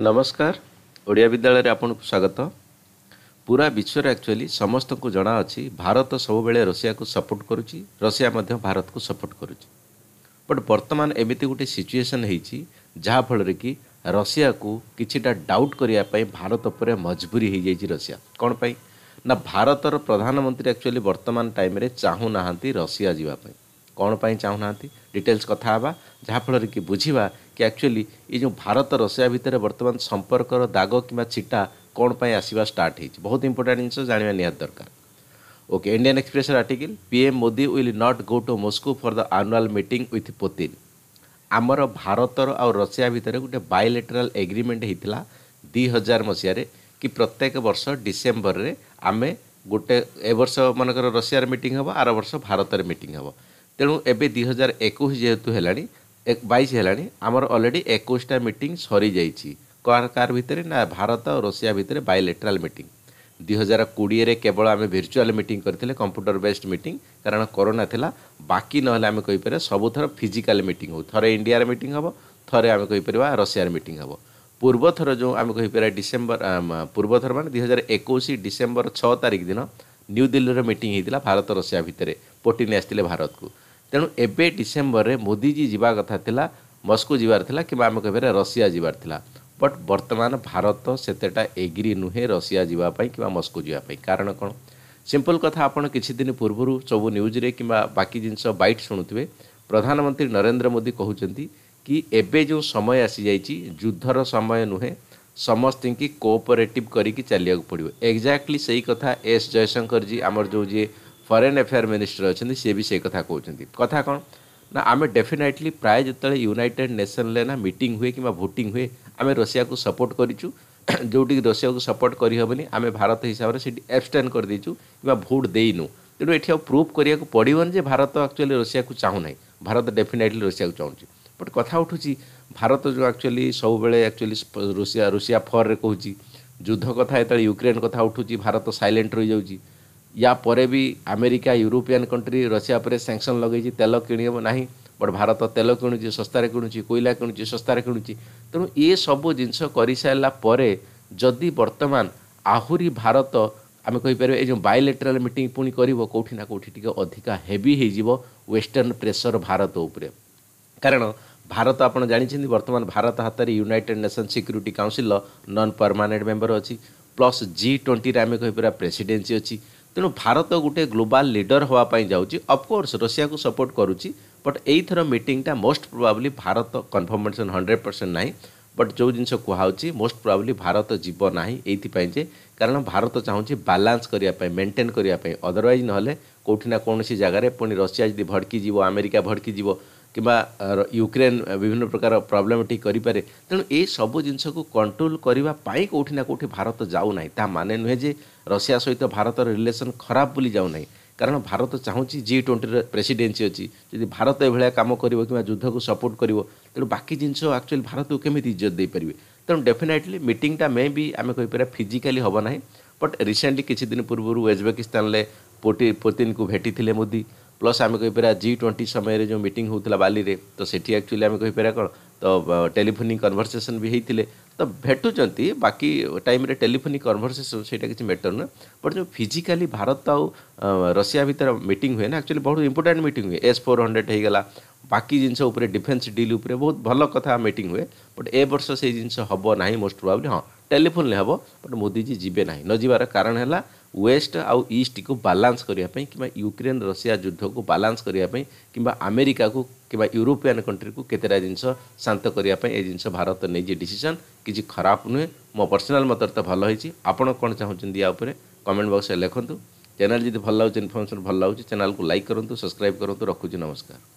ନମସ୍କାର ଓଡ଼ିଆ ବିଦ୍ୟାଳୟରେ ଆପଣଙ୍କୁ ସ୍ୱାଗତ ପୁରା ବିଶ୍ୱରେ ଆକ୍ଚୁଆଲି ସମସ୍ତଙ୍କୁ ଜଣାଅଛି ଭାରତ ସବୁବେଳେ ରଷିଆକୁ ସପୋର୍ଟ କରୁଛି ରଷିଆ ମଧ୍ୟ ଭାରତକୁ ସପୋର୍ଟ କରୁଛି ବଟ୍ ବର୍ତ୍ତମାନ ଏମିତି ଗୋଟେ ସିଚୁଏସନ୍ ହେଇଛି ଯାହାଫଳରେ କି ରଷିଆକୁ କିଛିଟା ଡାଉଟ୍ କରିବା ପାଇଁ ଭାରତ ଉପରେ ମଜବୁରି ହେଇଯାଇଛି ରଷିଆ କ'ଣ ପାଇଁ ନା ଭାରତର ପ୍ରଧାନମନ୍ତ୍ରୀ ଆକ୍ଚୁଆଲି ବର୍ତ୍ତମାନ ଟାଇମ୍ରେ ଚାହୁଁନାହାନ୍ତି ରଷିଆ ଯିବା ପାଇଁ କ'ଣ ପାଇଁ ଚାହୁଁନାହାନ୍ତି ଡିଟେଲ୍ସ କଥା ହେବା ଯାହାଫଳରେ କି ବୁଝିବା କି ଆକ୍ଚୁଆଲି ଏ ଯେଉଁ ଭାରତ ରଷିଆ ଭିତରେ ବର୍ତ୍ତମାନ ସମ୍ପର୍କର ଦାଗ କିମ୍ବା ଛିଟା କ'ଣ ପାଇଁ ଆସିବା ଷ୍ଟାର୍ଟ ହେଇଛି ବହୁତ ଇମ୍ପୋର୍ଟାଣ୍ଟ ଜିନିଷ ଜାଣିବା ନିହାତି ଦରକାର ଓକେ ଇଣ୍ଡିଆନ୍ ଏକ୍ସପ୍ରେସ୍ର article PM Modi will not go to Moscow for the annual meeting with Putin ଆମର ଭାରତର ଆଉ ରଷିଆ ଭିତରେ ଗୋଟେ ବାଇଲେଟରାଲ୍ ଏଗ୍ରିମେଣ୍ଟ ହେଇଥିଲା ଦୁଇ ହଜାର ମସିହାରେ କି ପ୍ରତ୍ୟେକ ବର୍ଷ ଡିସେମ୍ବରରେ ଆମେ ଗୋଟେ ଏ ବର୍ଷ ମନେକର ରଷିଆରେ ମିଟିଂ ହେବ ଆର ବର୍ଷ ଭାରତରେ ମିଟିଂ ହେବ ତେଣୁ ଏବେ ଦୁଇ ହଜାର ଏକୋଇଶ ଯେହେତୁ ହେଲାଣି বাইশ ହେଲାଣି ଆମର ଅଲରେଡ଼ି ଏକୋଇଶଟା ମିଟିଂ ସରିଯାଇଛି କାର କାର ଭିତରେ ନା ଭାରତ ଆଉ ରୁଷିଆ ଭିତରେ ବାଇଲେଟ୍ରାଲ୍ ମିଟିଂ ଦୁଇ ହଜାର କୋଡ଼ିଏରେ କେବଳ ଆମେ ଭିର୍ଚୁଆଲ୍ ମିଟିଂ କରିଥିଲେ କମ୍ପ୍ୟୁଟର ବେସ୍ଡ ମିଟିଂ କାରଣ କରୋନା ଥିଲା ବାକି ନହେଲେ ଆମେ କହିପାରିବା ସବୁଥର ଫିଜିକାଲ୍ ମିଟିଂ ହେଉ ଥରେ ଇଣ୍ଡିଆର ମିଟିଂ ହେବ ଥରେ ଆମେ କହିପାରିବା ରଷିଆର ମିଟିଂ ହେବ ପୂର୍ବଥର ଯେଉଁ ଆମେ କହିପାରିବା ଡିସେମ୍ବର ପୂର୍ବଥର ମାନେ ଦୁଇ ହଜାର ଏକୋଇଶ ଡିସେମ୍ବର ଛଅ ତାରିଖ ଦିନ ନ୍ୟୁ ଦିଲ୍ଲୀର ମିଟିଂ ହୋଇଥିଲା ଭାରତ ରଷିଆ ଭିତରେ ପୁଟିନ୍ ଆସିଥିଲେ ଭାରତକୁ ତେଣୁ ଏବେ ଡିସେମ୍ବରରେ ମୋଦିଜୀ ଯିବା କଥା ଥିଲା ମସ୍କୋ ଯିବାର ଥିଲା କିମ୍ବା ଆମେ କହିବାରେ ରଷିଆ ଯିବାର ଥିଲା ବଟ୍ ବର୍ତ୍ତମାନ ଭାରତ ସେତେଟା ଏଗ୍ରି ନୁହେଁ ରଷିଆ ଯିବା ପାଇଁ କିମ୍ବା ମସ୍କୋ ଯିବା ପାଇଁ କାରଣ କ'ଣ ସିମ୍ପଲ୍ କଥା ଆପଣ କିଛି ଦିନ ପୂର୍ବରୁ ସବୁ ନ୍ୟୁଜ୍ରେ କିମ୍ବା ବାକି ଜିନିଷ ବାଇଟ୍ ଶୁଣୁଥିବେ ପ୍ରଧାନମନ୍ତ୍ରୀ ନରେନ୍ଦ୍ର ମୋଦି କହୁଛନ୍ତି କି ଏବେ ଯେଉଁ ସମୟ ଆସିଯାଇଛି ଯୁଦ୍ଧର ସମୟ ନୁହେଁ ସମସ୍ତଙ୍କୁ କୋଅପରେଟିଭ୍ କରିକି ଚାଲିବାକୁ ପଡ଼ିବ ଏକ୍ଜାକ୍ଟଲି ସେଇ କଥା ଏସ୍ ଜୟଶଙ୍କର ଜୀ ଆମର ଯେଉଁ ଯିଏ ଫରେନ୍ ଆଫେୟାର୍ ମିନିଷ୍ଟର ଅଛନ୍ତି ସିଏ ବି ସେ କଥା କହୁଛନ୍ତି କଥା କ'ଣ ନା ଆମେ ଡେଫିନାଇଟଲି ପ୍ରାୟ ଯେତେବେଳେ ୟୁନାଇଟେଡ଼୍ ନେସନ୍ରେ ନା ମିଟିଂ ହୁଏ କିମ୍ବା ଭୋଟିଂ ହୁଏ ଆମେ ରୁଷିଆକୁ ସପୋର୍ଟ କରିଛୁ ଯେଉଁଠିକି ରୁଷିଆକୁ ସପୋର୍ଟ କରିହେବନି ଆମେ ଭାରତ ହିସାବରେ ସେଠି ଆବଷ୍ଟାଣ୍ଡ କରିଦେଇଛୁ କିମ୍ବା ଭୋଟ୍ ଦେଇନୁ ତେଣୁ ଏଠି ଆଉ ପ୍ରୁଭ୍ କରିବାକୁ ପଡ଼ିବନି ଯେ ଭାରତ ଆକ୍ଚୁଆଲି ରୁଷିଆକୁ ଚାହୁଁନାହିଁ ଭାରତ ଡେଫିନାଇଟଲି ରୁଷିଆକୁ ଚାହୁଁଛି ବଟ୍ କଥା ଉଠୁଛି ଭାରତ ଯେଉଁ ଆକ୍ଚୁଆଲି ସବୁବେଳେ ଆକ୍ଚୁଆଲି ରୁଷିଆ ରୁଷିଆ ଫର୍ରେ କହୁଛି ଯୁଦ୍ଧ କଥା ଯେତେବେଳେ ୟୁକ୍ରେନ୍ କଥା ଉଠୁଛି ଭାରତ ସାଇଲେଣ୍ଟ ରହିଯାଉଛି ୟା ପରେ ବି ଆମେରିକା ୟୁରୋପିଆନ୍ କଣ୍ଟ୍ରି ରଷିଆ ଉପରେ ସାଙ୍କସନ୍ ଲଗେଇଛି ତେଲ କିଣିହେବ ନାହିଁ ବଟ୍ ଭାରତ ତେଲ କିଣୁଛି ଶସ୍ତାରେ କିଣୁଛି କୋଇଲା କିଣୁଛି ଶସ୍ତାରେ କିଣୁଛି ତେଣୁ ଏସବୁ ଜିନିଷ କରିସାରିଲା ପରେ ଯଦି ବର୍ତ୍ତମାନ ଆହୁରି ଭାରତ ଆମେ କହିପାରିବା ଏ ଯେଉଁ ବାଇଲେଟରାଲ୍ ମିଟିଂ ପୁଣି କରିବ କେଉଁଠି ନା କେଉଁଠି ଟିକେ ଅଧିକା ହେଭି ହେଇଯିବ ୱେଷ୍ଟର୍ଣ୍ଣ ପ୍ରେସର୍ ଭାରତ ଉପରେ କାରଣ ଭାରତ ଆପଣ ଜାଣିଛନ୍ତି ବର୍ତ୍ତମାନ ଭାରତ ହାତରେ ୟୁନାଇଟେଡ୍ ନେସନ୍ ସିକ୍ୟୁରିଟି କାଉନସିଲ୍ର ନନ୍ ପରମାନେଣ୍ଟ ମେମ୍ବର ଅଛି ପ୍ଲସ୍ ଜି ଟ୍ୱେଣ୍ଟିରେ ଆମେ କହିପାରିବା ପ୍ରେସିଡେନ୍ସି ଅଛି ᱛᱮᱱᱚ ભારત গুᱴᱮ ᱜ্লোᱵᱟᱞ ᱞᱤᱰᱟᱨ ᱦᱚᱣᱟ ᱯᱟᱭ ᱡᱟᱣᱩᱪᱤ ᱚᱯᱷ ᱠᱚᱨᱥ ᱨᱚᱥᱤᱭᱟ ᱠᱚ ᱥᱚᱯᱚᱨᱴ ᱠᱟᱹᱨᱩᱪᱤ ᱵᱟᱴ ᱮᱭ ᱛᱷᱟᱨᱟ ᱢᱤᱴᱤᱝ ᱴᱟ ᱢᱚᱥᱴ ᱯᱨᱚᱵᱟᱹᱵᱞᱤ ᱵᱷᱟᱨᱚᱛ ᱠᱚᱱᱯᱷᱟᱨᱢᱮᱥᱚᱱ 100% ᱱᱟᱭ ᱵᱟᱴ ᱡᱚ ᱡᱤᱱᱥᱚ ᱠᱚᱦᱟᱣᱩᱪᱤ ᱢᱚᱥᱴ ᱯᱨᱚᱵᱟᱹᱵᱞᱤ ᱵᱷᱟᱨᱚᱛ ᱡᱤᱵᱚ ᱱᱟᱭ ᱮᱭ ᱛᱤ ᱯᱟᱭ ᱡᱮ ᱠᱟᱨᱚᱱ ᱵᱷᱟᱨᱚᱛ ᱪᱟᱦᱩᱪᱤ ᱵᱮᱞᱟᱱᱥ ᱠᱟᱹᱨᱤᱭᱟ ᱯᱮ ᱢᱮᱱᱴᱮᱱ ᱠᱟᱹᱨᱤᱭ কিংবা ইউক্রেন বিভিন্ন প্রকার প্রবলেমেটিক করিপারে তেণু এসবু জিনিসক কন্ট্রোল করা কোটি না কোটি ভারত যাও না তা মানে নুহে যে রশিয়া সহিত ভারতর রিলেসন খারাপ বলে যাও না কারণ ভারত চাহুছি জি টোয়েন্টির প্রেসিডেন্সি অছি যদি ভারত এভাবে কাম করব কিংবা যুদ্ধক সপোর্ট করব তেমন বাকি জিনিস আকচুয়ালি ভারতকে কেমিতি ইজ্জত দিয়ে তেমন ডেফিনেটলি মিটিংটা মে বি আমি কইপারা ফিজিকালি হব না বট রিসেন্টলি কিছু দিন পূর্ব উজবেকিস্তানের পুটিন কু ভেটি মোদি प्लस आम कहीपर जी ट्वेंटी समय जो मीट होता बाली में तो से आकचुअली आम कहीपर कौन तो टेलीफोनिक कनभरसेसन भी होते तो भेटुंच बाकी टाइम टेलीफोनिक कनभरसेसन से किसी मैटर ना बट जो फिजिकाली भारत आ रशिया भितर मीट हुए ना एक्चुअली बहुत इंपोर्टां मीट हुए एस फोर हंड्रेड होगा बाकी जिन डिफेन्स डिल बहुत भल कथ मीट हुए बट ए बर्ष से जिनस हम ना मोस्ट प्रोबली हाँ टेलीफोन हे बट मोदी जी जी ना नजबार कारण है ୱେଷ୍ଟ ଆଉ ଇଷ୍ଟକୁ ବାଲାନ୍ସ କରିବା ପାଇଁ କିମ୍ବା ୟୁକ୍ରେନ୍ ରଷିଆ ଯୁଦ୍ଧକୁ ବାଲାନ୍ସ କରିବା ପାଇଁ କିମ୍ବା ଆମେରିକାକୁ କିମ୍ବା ୟୁରୋପିଆନ୍ କଣ୍ଟ୍ରିକୁ କେତେଟା ଜିନିଷ ଶାନ୍ତ କରିବା ପାଇଁ ଏ ଜିନିଷ ଭାରତ ନେଇଛି ଡିସିସନ୍ କିଛି ଖରାପ ନୁହେଁ ମୋ ପର୍ସନାଲ୍ ମତରେ ତ ଭଲ ହେଇଛି ଆପଣ କ'ଣ ଚାହୁଁଛନ୍ତି ୟା ଉପରେ କମେଣ୍ଟ ବକ୍ସରେ ଲେଖନ୍ତୁ ଚ୍ୟାନେଲ୍ ଯଦି ଭଲ ଲାଗୁଛି ଇନଫର୍ମେସନ୍ ଭଲ ଲାଗୁଛି ଚ୍ୟାନେଲ୍କୁ ଲାଇକ୍ କରନ୍ତୁ ସବସ୍କ୍ରାଇବ୍ କରନ୍ତୁ ରଖୁଛି ନମସ୍କାର